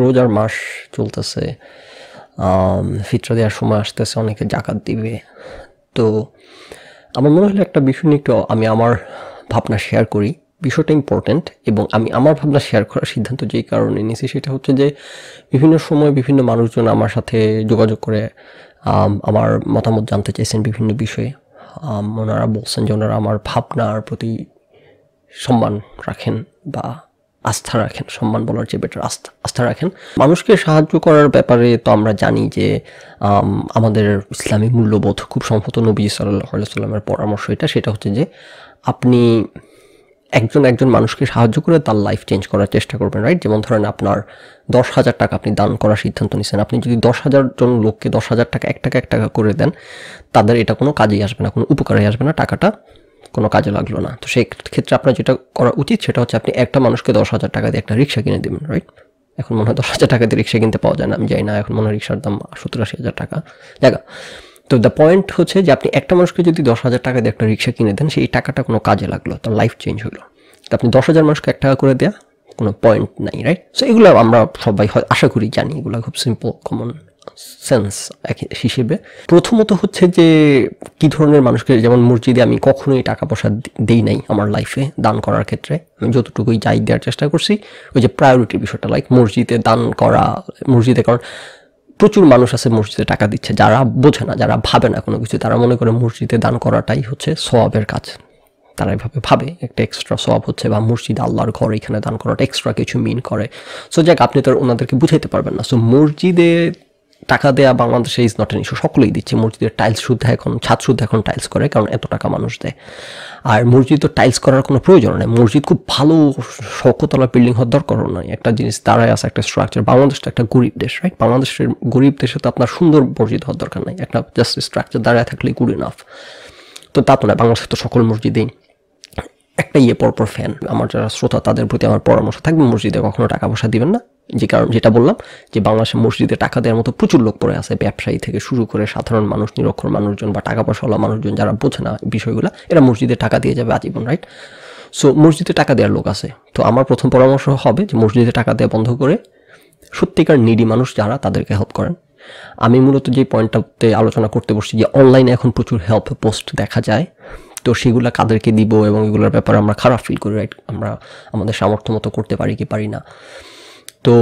রোজার মাস চলতেছে ফিতরা দেওয়ার সময় আসতেছে অনেকে জাকাত দিবে তো আমার মনে হলো একটা বিষয় নিয়ে একটু আমি আমার ভাবনা শেয়ার করি বিষয়টা ইম্পর্ট্যান্ট এবং আমি আমার ভাবনা শেয়ার করার সিদ্ধান্ত যেই কারণে নিয়েছি সেটা হচ্ছে যে বিভিন্ন সময় বিভিন্ন মানুষজন আমার সাথে যোগাযোগ করে আমার মতামত জানতে চেয়েছেন বিভিন্ন বিষয়ে ওনারা বলছেন যে ওনারা আমার ভাবনার প্রতি সম্মান রাখেন বা আস্থা রাখেন সম্মান বলার চেয়ে বেটার আস্থা আস্থা রাখেন মানুষকে সাহায্য করার ব্যাপারে তো আমরা জানি যে আমাদের ইসলামী মূল্যবোধ খুব সম্ভবত নবী সাল্লাহ সাল্লামের পরামর্শ এটা সেটা হচ্ছে যে আপনি একজন একজন মানুষকে সাহায্য করে তার লাইফ চেঞ্জ করার চেষ্টা করবেন রাইট যেমন ধরেন আপনার দশ হাজার টাকা আপনি দান করার সিদ্ধান্ত নিচ্ছেন আপনি যদি দশ হাজার জন লোককে দশ হাজার টাকা এক টাকা এক টাকা করে দেন তাদের এটা কোনো কাজেই আসবে না কোনো উপকারে আসবে না টাকাটা কোনো কাজে লাগলো না তো সেই ক্ষেত্রে আপনার যেটা করা উচিত সেটা হচ্ছে আপনি একটা মানুষকে দশ হাজার টাকা দিয়ে একটা রিক্সা কিনে দেবেন রাইট এখন মনে হয় দশ হাজার টাকা দিয়ে রিক্সা কিনতে পাওয়া যায় না আমি যাই না এখন মনে হয় রিক্সার দাম সত্তর আশি হাজার টাকা দেখা তো দ্য পয়েন্ট হচ্ছে যে আপনি একটা মানুষকে যদি দশ হাজার টাকা দিয়ে একটা রিক্সা কিনে দেন সেই টাকাটা কোনো কাজে লাগলো তার লাইফ চেঞ্জ হলো তো আপনি দশ হাজার মানুষকে এক টাকা করে দেওয়া কোনো পয়েন্ট নাই রাইট সো এগুলো আমরা সবাই আশা করি জানি এগুলো খুব সিম্পল কমন সেন্স হিসেবে প্রথমত হচ্ছে যে কি ধরনের মানুষকে যেমন মসজিদে আমি কখনোই টাকা পয়সা দেই নাই আমার লাইফে দান করার ক্ষেত্রে আমি যতটুকুই যাই দেওয়ার চেষ্টা করছি ওই যে প্রায়োরিটি বিষয়টা লাইক মসজিদে দান করা মসজিদে কারণ প্রচুর মানুষ আছে মসজিদে টাকা দিচ্ছে যারা বোঝে না যারা ভাবে না কোনো কিছু তারা মনে করে মসজিদে দান করাটাই হচ্ছে সবাবের কাজ তারা এভাবে ভাবে একটা এক্সট্রা সব হচ্ছে বা মসজিদ আল্লাহর ঘর এখানে দান করাটা এক্সট্রা কিছু মিন করে সো যাক আপনি তো ওনাদেরকে বুঝাইতে পারবেন না সো মসজিদে টাকা দেয়া বাংলাদেশে ইজ নট এন ইস্যু সকলেই দিচ্ছে মসজিদের টাইলস শুদ্ধ এখন ছাদ শুদ্ধ এখন টাইলস করে কারণ এত টাকা মানুষ দেয় আর মসজিদ তো টাইলস করার কোনো প্রয়োজন নেই মসজিদ খুব ভালো শকতলা বিল্ডিং হওয়ার দরকারও নয় একটা জিনিস দাঁড়ায় আসা একটা স্ট্রাকচার বাংলাদেশ তো একটা গরিব দেশ রাইট বাংলাদেশের গরিব দেশে তো আপনার সুন্দর মসজিদ হওয়ার দরকার নাই একটা জাস্ট স্ট্রাকচার দাঁড়ায় থাকলে গুড ইনাফ তো তা তো নয় বাংলাদেশের তো সকল মসজিদেই একটা ইয়ে পরপর ফ্যান আমার যারা শ্রোতা তাদের প্রতি আমার পরামর্শ থাকবে মসজিদে কখনো টাকা পয়সা দিবেন না যে কারণ যেটা বললাম যে বাংলাদেশের মসজিদে টাকা দেওয়ার মতো প্রচুর লোক পড়ে আছে ব্যবসায়ী থেকে শুরু করে সাধারণ মানুষ নিরক্ষর মানুষজন বা টাকা পয়সাওয়ালা মানুষজন যারা বোঝে না বিষয়গুলো এরা মসজিদে টাকা দিয়ে যাবে আজীবন রাইট সো মসজিদে টাকা দেওয়ার লোক আছে তো আমার প্রথম পরামর্শ হবে যে মসজিদে টাকা দেওয়া বন্ধ করে সত্যিকার নিডি মানুষ যারা তাদেরকে হেল্প করেন আমি মূলত যে পয়েন্টটাতে আলোচনা করতে বসছি যে অনলাইনে এখন প্রচুর হেল্প পোস্ট দেখা যায় তো সেগুলো কাদেরকে দিব এবং এগুলোর ব্যাপারে আমরা খারাপ ফিল করি রাইট আমরা আমাদের সামর্থ্য মতো করতে পারি কি পারি না তো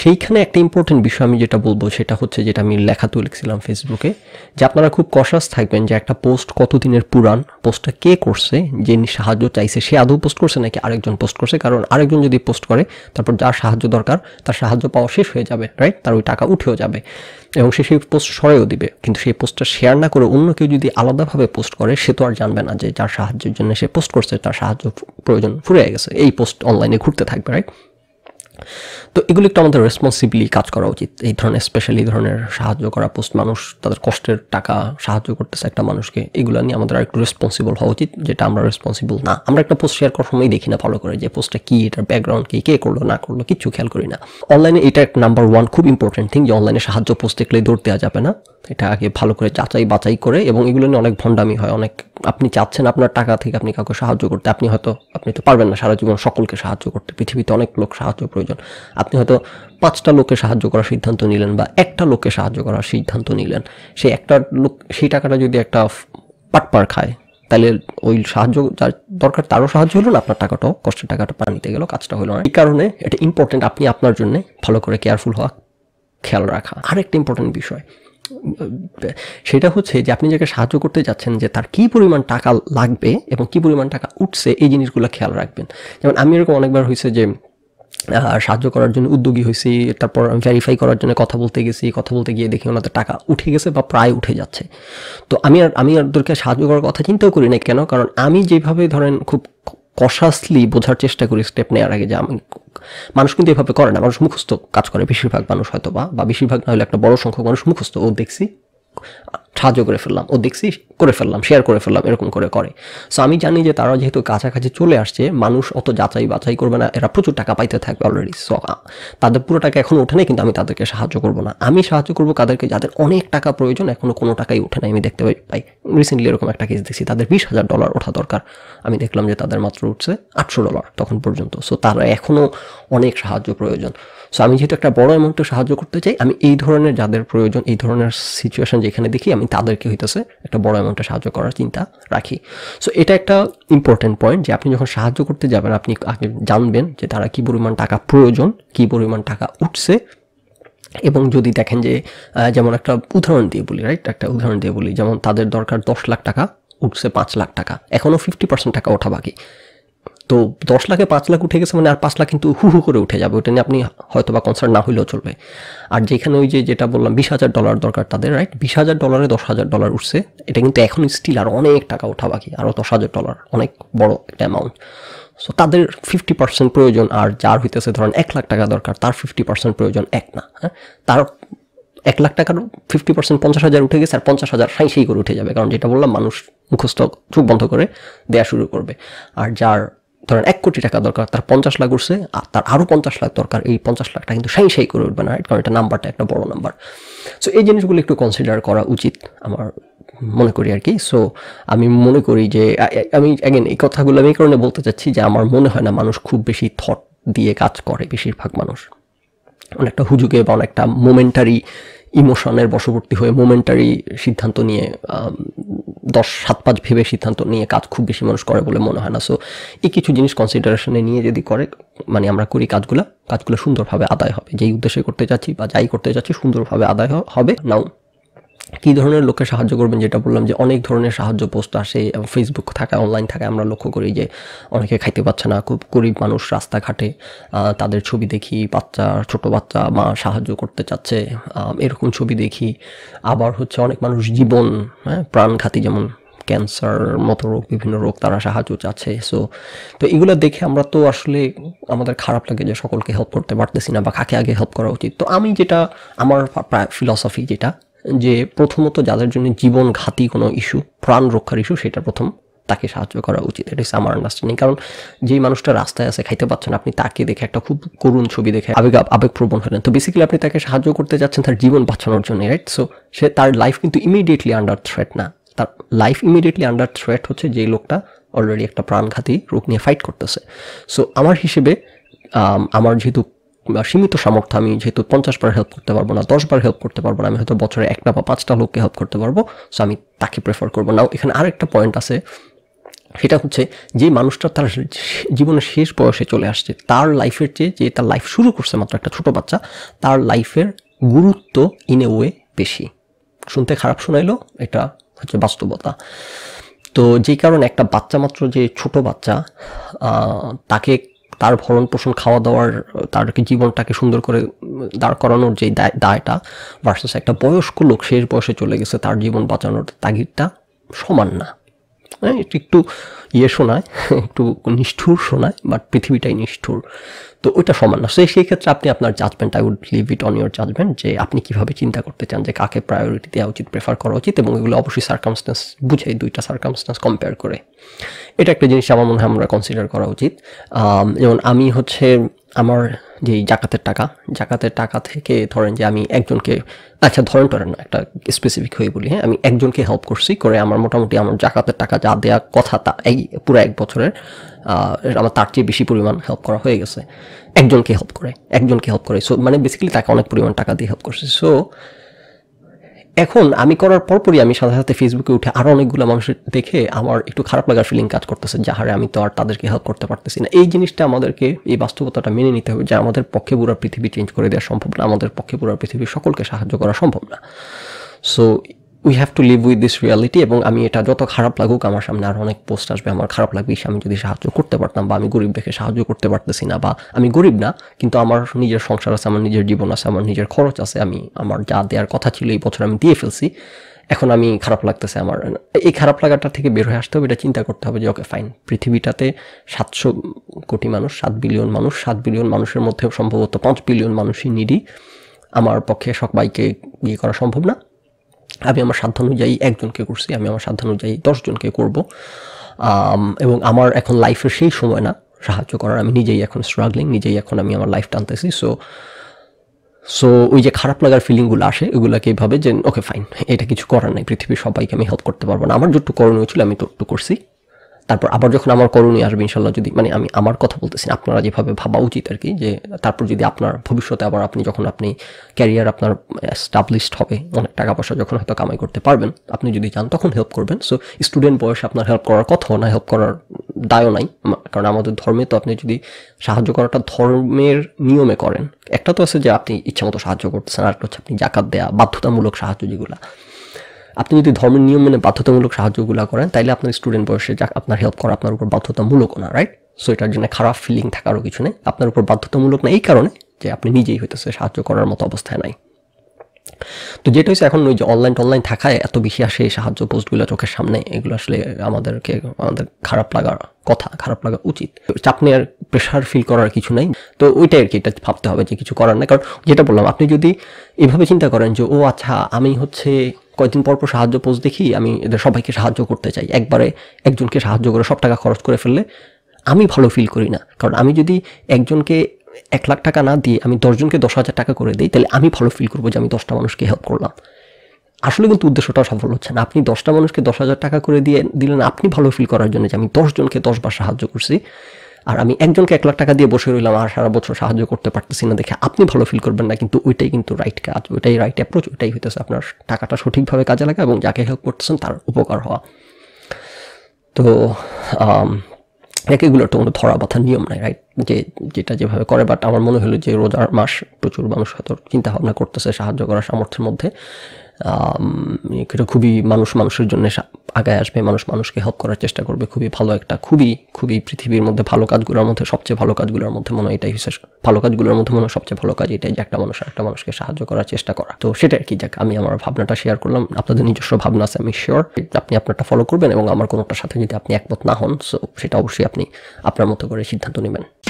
সেইখানে একটা ইম্পর্টেন্ট বিষয় আমি যেটা বলবো সেটা হচ্ছে যেটা আমি লেখাতে লিখছিলাম ফেসবুকে যে আপনারা খুব কশাস থাকবেন যে একটা পোস্ট কতদিনের পুরান পোস্টটা কে করছে যে সাহায্য চাইছে সে আদৌ পোস্ট করছে নাকি আরেকজন পোস্ট করছে কারণ আরেকজন যদি পোস্ট করে তারপর যার সাহায্য দরকার তার সাহায্য পাওয়া শেষ হয়ে যাবে রাইট তার ওই টাকা উঠেও যাবে এবং সে সেই পোস্ট সরেও দিবে কিন্তু সেই পোস্টটা শেয়ার না করে অন্য কেউ যদি আলাদাভাবে পোস্ট করে সে তো আর জানবে না যে যার সাহায্যের জন্য সে পোস্ট করছে তার সাহায্য প্রয়োজন ফুরে গেছে এই পোস্ট অনলাইনে ঘুরতে থাকবে রাইট তো এগুলো একটু আমাদের রেসপন্সিবলি কাজ করা উচিত এই ধরনের স্পেশালি ধরনের সাহায্য করা পোস্ট মানুষ তাদের কষ্টের টাকা সাহায্য করতেছে একটা মানুষকে এগুলো নিয়ে আমাদের একটু রেসপন্সিবল হওয়া উচিত যেটা আমরা রেসপন্সিবল না আমরা একটা পোস্ট শেয়ার করার সময় দেখি না ভালো করে যে পোস্টটা কী এটার ব্যাকগ্রাউন্ড কী কে করলো না করলো কিচ্ছু খেয়াল করি না অনলাইনে এটা এক নাম্বার ওয়ান খুব ইম্পর্টেন্ট থিং যে অনলাইনে সাহায্য পোস্ট দেখলে দৌড় দেওয়া যাবে না এটা আগে ভালো করে যাচাই বাছাই করে এবং এগুলো নিয়ে অনেক ভণ্ডামি হয় অনেক আপনি চাচ্ছেন আপনার টাকা থেকে আপনি কাউকে সাহায্য করতে আপনি হয়তো আপনি তো পারবেন না সারা জীবন সকলকে সাহায্য করতে পৃথিবীতে অনেক লোক সাহায্য প্রয়োজন আপনি হয়তো পাঁচটা লোককে সাহায্য করার সিদ্ধান্ত নিলেন বা একটা লোককে সাহায্য করার সিদ্ধান্ত নিলেন সেই একটা লোক সেই টাকাটা যদি একটা পাটপার খায় তাহলে ওই সাহায্য যার দরকার তারও সাহায্য হলো না আপনার টাকাটাও কষ্টের টাকাটা পানিতে গেল কাজটা হলো না এই কারণে এটা ইম্পর্টেন্ট আপনি আপনার জন্য ভালো করে কেয়ারফুল হওয়া খেয়াল রাখা আরেকটা ইম্পর্টেন্ট বিষয় সেটা হচ্ছে যে আপনি যাকে সাহায্য করতে যাচ্ছেন যে তার কি পরিমাণ টাকা লাগবে এবং কি পরিমাণ টাকা উঠছে এই জিনিসগুলো খেয়াল রাখবেন যেমন আমি এরকম অনেকবার হয়েছে যে সাহায্য করার জন্য উদ্যোগী হয়েছি তারপর ভেরিফাই করার জন্য কথা বলতে গেছি কথা বলতে গিয়ে দেখি ওনাদের টাকা উঠে গেছে বা প্রায় উঠে যাচ্ছে তো আমি আর আমি ওদেরকে সাহায্য করার কথা চিন্তাও করি না কেন কারণ আমি যেভাবে ধরেন খুব কসাসলি বোঝার চেষ্টা করি স্টেপ নেওয়ার আগে যে আমি মানুষ কিন্তু এভাবে করে না মানুষ মুখস্থ কাজ করে বেশিরভাগ মানুষ হয়তো বা বা বেশিরভাগ না হলে একটা বড় সংখ্যক মানুষ মুখস্থ ও দেখছি সাহায্য করে ফেললাম ও দেখছি করে ফেললাম শেয়ার করে ফেললাম এরকম করে করে সো আমি জানি যে তারা যেহেতু কাছাকাছি চলে আসছে মানুষ অত যাচাই বাছাই করবে না এরা প্রচুর টাকা পাইতে থাকবে অলরেডি সো তাদের পুরো টাকা এখনও ওঠে কিন্তু আমি তাদেরকে সাহায্য করব না আমি সাহায্য করবো তাদেরকে যাদের অনেক টাকা প্রয়োজন এখনও কোনো টাকাই ওঠে নাই আমি দেখতে পাই রিসেন্টলি এরকম একটা কেস দেখছি তাদের বিশ হাজার ডলার ওঠা দরকার আমি দেখলাম যে তাদের মাত্র উঠছে আটশো ডলার তখন পর্যন্ত সো তারা এখনও অনেক সাহায্য প্রয়োজন সো আমি যেহেতু একটা বড় অ্যামাউন্টে সাহায্য করতে চাই আমি এই ধরনের যাদের প্রয়োজন এই ধরনের সিচুয়েশন যেখানে দেখি আমি তাদেরকে হইতেছে একটা বড় অ্যামাউন্টে সাহায্য করার চিন্তা রাখি সো এটা একটা ইম্পর্টেন্ট পয়েন্ট যে আপনি যখন সাহায্য করতে যাবেন আপনি আগে জানবেন যে তারা কী পরিমাণ টাকা প্রয়োজন কী পরিমাণ টাকা উঠছে এবং যদি দেখেন যে যেমন একটা উদাহরণ দিয়ে বলি রাইট একটা উদাহরণ দিয়ে বলি যেমন তাদের দরকার দশ লাখ টাকা উঠছে পাঁচ লাখ টাকা এখনও ফিফটি পার্সেন্ট টাকা ওঠা বাকি তো দশ লাখে পাঁচ লাখ উঠে গেছে মানে আর পাঁচ লাখ কিন্তু হু হু করে উঠে যাবে ওটা নিয়ে আপনি হয়তো বা কনসার্ট না হইলেও চলবে আর যেখানে ওই যে যেটা বললাম বিশ হাজার ডলার দরকার তাদের রাইট বিশ হাজার ডলারে দশ হাজার ডলার উঠছে এটা কিন্তু এখন স্টিল আর অনেক টাকা ওঠা বাকি আরও দশ হাজার ডলার অনেক বড় একটা অ্যামাউন্ট সো তাদের ফিফটি পার্সেন্ট প্রয়োজন আর যার হইতেছে ধরেন এক লাখ টাকা দরকার তার ফিফটি পার্সেন্ট প্রয়োজন এক না হ্যাঁ তার এক লাখ টাকার ফিফটি পার্সেন্ট পঞ্চাশ হাজার উঠে গেছে আর পঞ্চাশ হাজার সাঁই করে উঠে যাবে কারণ যেটা বললাম মানুষ মুখস্থ চোখ বন্ধ করে দেয়া শুরু করবে আর যার ধরেন এক কোটি টাকা দরকার তার পঞ্চাশ লাখ উঠছে আর তার আরও পঞ্চাশ লাখ দরকার এই পঞ্চাশ লাখটা কিন্তু সেই সেই করে উঠবে না রাইট কারণ এটা নাম্বারটা একটা বড় নাম্বার সো এই জিনিসগুলো একটু কনসিডার করা উচিত আমার মনে করি আর কি সো আমি মনে করি যে আমি অ্যাগেন এই কথাগুলো আমি এই কারণে বলতে চাচ্ছি যে আমার মনে হয় না মানুষ খুব বেশি থট দিয়ে কাজ করে বেশিরভাগ মানুষ অনেকটা হুজুকে বা অনেকটা মোমেন্টারি ইমোশনের বশবর্তী হয়ে মোমেন্টারি সিদ্ধান্ত নিয়ে দশ সাত পাঁচ ভেবে সিদ্ধান্ত নিয়ে কাজ খুব বেশি মানুষ করে বলে মনে হয় না সো এই কিছু জিনিস কনসিডারেশনে নিয়ে যদি করে মানে আমরা করি কাজগুলো কাজগুলো সুন্দরভাবে আদায় হবে যেই উদ্দেশ্যে করতে চাচ্ছি বা যাই করতে চাচ্ছি সুন্দরভাবে আদায় হবে নাও কী ধরনের লোককে সাহায্য করবেন যেটা বললাম যে অনেক ধরনের সাহায্য পোস্ট আসে এবং ফেসবুক থাকা অনলাইন থাকা আমরা লক্ষ্য করি যে অনেকে খাইতে পারছে না খুব গরিব মানুষ রাস্তাঘাটে তাদের ছবি দেখি বাচ্চা ছোট বাচ্চা মা সাহায্য করতে চাচ্ছে এরকম ছবি দেখি আবার হচ্ছে অনেক মানুষ জীবন হ্যাঁ প্রাণঘাতী যেমন ক্যান্সার মতো রোগ বিভিন্ন রোগ তারা সাহায্য চাচ্ছে সো তো এগুলো দেখে আমরা তো আসলে আমাদের খারাপ লাগে যে সকলকে হেল্প করতে পারতেছি না বা কাকে আগে হেল্প করা উচিত তো আমি যেটা আমার ফিলসফি যেটা যে প্রথমত যাদের জন্য জীবন ঘাতি কোনো ইস্যু প্রাণ রক্ষার ইস্যু সেটা প্রথম তাকে সাহায্য করা উচিত এটা হচ্ছে আমার আন্ডারস্ট্যান্ডিং কারণ যেই মানুষটা রাস্তায় আছে খাইতে পাচ্ছেন আপনি তাকে দেখে একটা খুব করুণ ছবি দেখে আবেগ আবেগপ্রবণ হলেন তো বেসিক্যালি আপনি তাকে সাহায্য করতে যাচ্ছেন তার জীবন বাঁচানোর জন্য রাইট সো সে তার লাইফ কিন্তু ইমিডিয়েটলি আন্ডার থ্রেট না তার লাইফ ইমিডিয়েটলি আন্ডার থ্রেট হচ্ছে যেই লোকটা অলরেডি একটা প্রাণঘাতী রোগ নিয়ে ফাইট করতেছে সো আমার হিসেবে আমার যেহেতু বা সীমিত সামর্থ্য আমি যেহেতু পঞ্চাশ বার হেল্প করতে পারবো না দশবার হেল্প করতে পারবো না আমি হয়তো বছরে একটা বা পাঁচটা লোককে হেল্প করতে পারবো সো আমি তাকে প্রেফার করবো না এখানে আরেকটা পয়েন্ট আছে সেটা হচ্ছে যে মানুষটা তার জীবনের শেষ বয়সে চলে আসছে তার লাইফের চেয়ে যে তার লাইফ শুরু করছে মাত্র একটা ছোটো বাচ্চা তার লাইফের গুরুত্ব ইন এ ওয়ে বেশি শুনতে খারাপ শোনাইলো এটা হচ্ছে বাস্তবতা তো যেই কারণে একটা বাচ্চা মাত্র যে ছোট বাচ্চা তাকে তার ভরণ পোষণ খাওয়া দাওয়ার তার জীবনটাকে সুন্দর করে দাঁড় করানোর যে দায় দায়টা ভার্সেস একটা বয়স্ক লোক শেষ বয়সে চলে গেছে তার জীবন বাঁচানোর তাগিদটা সমান না হ্যাঁ একটু একটু ইয়ে শোনায় একটু নিষ্ঠুর শোনায় বাট পৃথিবীটাই নিষ্ঠুর তো ওইটা সমান না সেই সেই ক্ষেত্রে আপনি আপনার judgement I would leave it on your judgement যে আপনি কীভাবে চিন্তা করতে চান যে কাকে প্রায়োরিটি দেওয়া উচিত প্রেফার করা উচিত এবং এগুলো অবশ্যই সার্কামস্টেন্স বুঝে দুইটা সার্কামস্টেন্স কম্পেয়ার করে এটা একটা জিনিস আমার মনে হয় আমরা কনসিডার করা উচিত যেমন আমি হচ্ছে আমার যে জাকাতের টাকা জাকাতের টাকা থেকে ধরেন যে আমি একজনকে আচ্ছা ধরেন ধরেন একটা স্পেসিফিক হয়ে বলি হ্যাঁ আমি একজনকে হেল্প করছি করে আমার মোটামুটি আমার জাকাতের টাকা যা দেওয়া কথা তা এই পুরো এক বছরের আমার তার চেয়ে বেশি পরিমাণ হেল্প করা হয়ে গেছে একজনকে হেল্প করে একজনকে হেল্প করে সো মানে বেসিক্যালি তাকে অনেক পরিমাণ টাকা দিয়ে হেল্প করছি সো এখন আমি করার পরপরই আমি সাথে সাথে ফেসবুকে উঠে আরও অনেকগুলো মানুষের দেখে আমার একটু খারাপ লাগার ফিলিং কাজ করতেছে যাহারে আমি তো আর তাদেরকে হেল্প করতে পারতেছি না এই জিনিসটা আমাদেরকে এই বাস্তবতাটা মেনে নিতে হবে যে আমাদের পক্ষে পুরো পৃথিবী চেঞ্জ করে দেওয়া সম্ভব না আমাদের পক্ষে পুরো পৃথিবীর সকলকে সাহায্য করা সম্ভব না so we have to live with this reality এবং আমি এটা যত খারাপ লাগুক আমার সামনে আর অনেক পোস্ট আসবে আমার খারাপ লাগবে আমি যদি সাহায্য করতে পারতাম বা আমি গরিব দেখে সাহায্য করতে পারতেছি না বা আমি গরিব না কিন্তু আমার নিজের সংসার আছে আমার নিজের জীবন আছে আমার নিজের খরচ আছে আমি আমার যা দেওয়ার কথা ছিল এই বছর আমি দিয়ে ফেলছি এখন আমি খারাপ লাগতেছে আমার এই খারাপ লাগাটা থেকে বের হয়ে আসতে হবে এটা চিন্তা করতে হবে যে ওকে ফাইন পৃথিবীটাতে সাতশো কোটি মানুষ সাত বিলিয়ন মানুষ সাত বিলিয়ন মানুষের মধ্যে সম্ভবত পাঁচ বিলিয়ন মানুষই নিডি আমার পক্ষে সবাইকে বিয়ে করা সম্ভব না আমি আমার সাধ্য অনুযায়ী একজনকে করছি আমি আমার সাধ্য অনুযায়ী দশজনকে করব এবং আমার এখন লাইফের সেই সময় না সাহায্য করার আমি নিজেই এখন স্ট্রাগলিং নিজেই এখন আমি আমার লাইফ টানতেছি সো সো ওই যে খারাপ লাগার ফিলিংগুলো আসে ওগুলোকে এইভাবে যে ওকে ফাইন এটা কিছু করার নাই পৃথিবীর সবাইকে আমি হেল্প করতে পারবো না আমার যতটুকু করণীয় ছিল আমি ততটুকু করছি তারপর আবার যখন আমার করণীয় আসবে ইনশাল্লাহ যদি মানে আমি আমার কথা বলতেছি আপনারা যেভাবে ভাবা উচিত আর কি যে তারপর যদি আপনার ভবিষ্যতে আবার আপনি যখন আপনি ক্যারিয়ার আপনার স্টাবলিশড হবে অনেক টাকা পয়সা যখন হয়তো কামাই করতে পারবেন আপনি যদি চান তখন হেল্প করবেন সো স্টুডেন্ট বয়সে আপনার হেল্প করার কথাও না হেল্প করার দায়ও নাই কারণ আমাদের ধর্মে তো আপনি যদি সাহায্য করাটা ধর্মের নিয়মে করেন একটা তো আছে যে আপনি ইচ্ছামতো সাহায্য করতেছেন আর হচ্ছে আপনি জাকাত দেওয়া বাধ্যতামূলক সাহায্য যেগুলো আপনি যদি ধর্মের নিয়ম মেনে বাধ্যতামূলক সাহায্যগুলো করেন তাহলে আপনার স্টুডেন্ট বয়সে যাক আপনার হেল্প করা আপনার উপর বাধ্যতামূলক না রাইট সো এটার জন্য খারাপ ফিলিং থাকারও কিছু নেই আপনার উপর বাধ্যতামূলক না এই কারণে যে আপনি নিজেই হইতেছে সাহায্য করার মতো অবস্থায় নাই তো যেটা হচ্ছে এখন ওই যে অনলাইন টনলাইন থাকায় এত বেশি আসে এই সাহায্য পোস্টগুলো চোখের সামনে এগুলো আসলে আমাদেরকে আমাদের খারাপ লাগার কথা খারাপ লাগা উচিত চাপ নেওয়ার প্রেশার ফিল করার কিছু নাই তো ওইটাই আর কি এটা ভাবতে হবে যে কিছু করার নাই কারণ যেটা বললাম আপনি যদি এভাবে চিন্তা করেন যে ও আচ্ছা আমি হচ্ছে কয়েকদিন পর পর সাহায্য পোস্ট দেখি আমি এদের সবাইকে সাহায্য করতে চাই একবারে একজনকে সাহায্য করে সব টাকা খরচ করে ফেললে আমি ভালো ফিল করি না কারণ আমি যদি একজনকে এক লাখ টাকা না দিয়ে আমি দশজনকে দশ হাজার টাকা করে দিই তাহলে আমি ভালো ফিল করবো যে আমি দশটা মানুষকে হেল্প করলাম আসলে কিন্তু উদ্দেশ্যটাও সফল হচ্ছে না আপনি দশটা মানুষকে দশ হাজার টাকা করে দিয়ে দিলেন আপনি ভালো ফিল করার জন্য যে আমি দশজনকে দশবার সাহায্য করছি আর আমি একজনকে এক লাখ টাকা দিয়ে বসে রইলাম আর সারা বছর সাহায্য করতে পারতেছি না দেখে আপনি ভালো ফিল করবেন না কিন্তু ওইটাই কিন্তু রাইট কাজ ওইটাই রাইট অ্যাপ্রোচ ওইটাই হইতেছে আপনার টাকাটা সঠিকভাবে কাজে লাগা এবং যাকে হেল্প করতেছেন তার উপকার হওয়া তো একেগুলোর তো কোনো ধরা বাঁধা নিয়ম নাই রাইট যে যেটা যেভাবে করে বাট আমার মনে হলো যে রোজার মাস প্রচুর মানুষ হয়তো চিন্তাভাবনা করতেছে সাহায্য করার সামর্থ্যের মধ্যে এটা খুবই মানুষ মানুষের জন্য আগায় আসবে মানুষ মানুষকে হেল্প করার চেষ্টা করবে খুবই ভালো একটা খুবই খুবই পৃথিবীর মধ্যে ভালো কাজগুলোর মধ্যে সবচেয়ে ভালো কাজগুলোর মধ্যে মনে হয় এটাই বিশেষ ভালো কাজগুলোর মধ্যে মনে হয় সবচেয়ে ভালো কাজ এটাই যে একটা মানুষ একটা মানুষকে সাহায্য করার চেষ্টা করা তো সেটাই কি যাক আমি আমার ভাবনাটা শেয়ার করলাম আপনাদের নিজস্ব ভাবনা আছে আমি শিওর আপনি আপনারটা ফলো করবেন এবং আমার কোনোটার সাথে যদি আপনি একমত না হন সো সেটা অবশ্যই আপনি আপনার মতো করে সিদ্ধান্ত নেবেন